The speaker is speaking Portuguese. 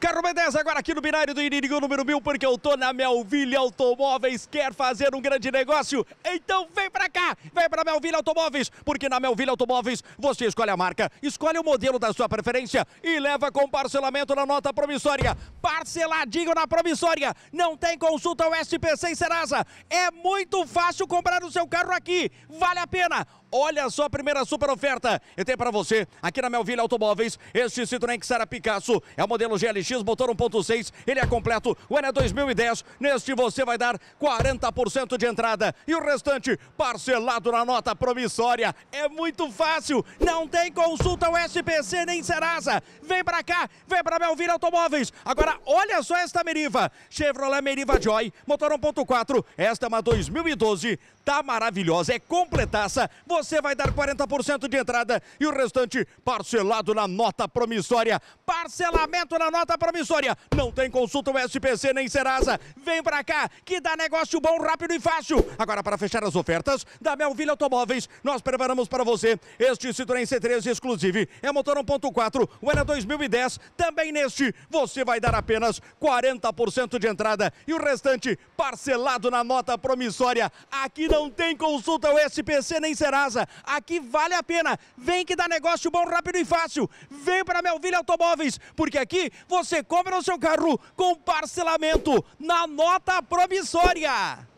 Carro B10 agora aqui no binário do Inimigo número 1000, porque eu tô na Melville Automóveis. Quer fazer um grande negócio? Então vem pra cá, vem pra Melville Automóveis, porque na Melville Automóveis você escolhe a marca, escolhe o modelo da sua preferência e leva com parcelamento na nota promissória. Parceladinho na promissória, não tem consulta ao SPC e Serasa. É muito fácil comprar o seu carro aqui, vale a pena. Olha só a primeira super oferta. eu tenho para você, aqui na Melville Automóveis, este Citroën Xara Picasso. É o modelo GLX motor 1.6, ele é completo. O é 2010, neste você vai dar 40% de entrada e o restante parcelado na nota promissória. É muito fácil, não tem consulta o SPC nem Serasa. Vem pra cá, vem pra Belvira Automóveis. Agora olha só esta Meriva, Chevrolet Meriva Joy, motor 1.4, esta é uma 2012, tá maravilhosa, é completaça. Você vai dar 40% de entrada e o restante parcelado na nota promissória. Parcelamento na nota é promissória Não tem consulta o SPC nem Serasa. Vem para cá que dá negócio bom, rápido e fácil. Agora para fechar as ofertas da Melville Automóveis, nós preparamos para você este Citroën C3 exclusivo É motor 1.4, o ano é 2010. Também neste você vai dar apenas 40% de entrada e o restante parcelado na nota promissória. Aqui não tem consulta o SPC nem Serasa. Aqui vale a pena. Vem que dá negócio bom, rápido e fácil. Vem para Melville Automóveis, porque aqui você você compra o seu carro com parcelamento na nota provisória.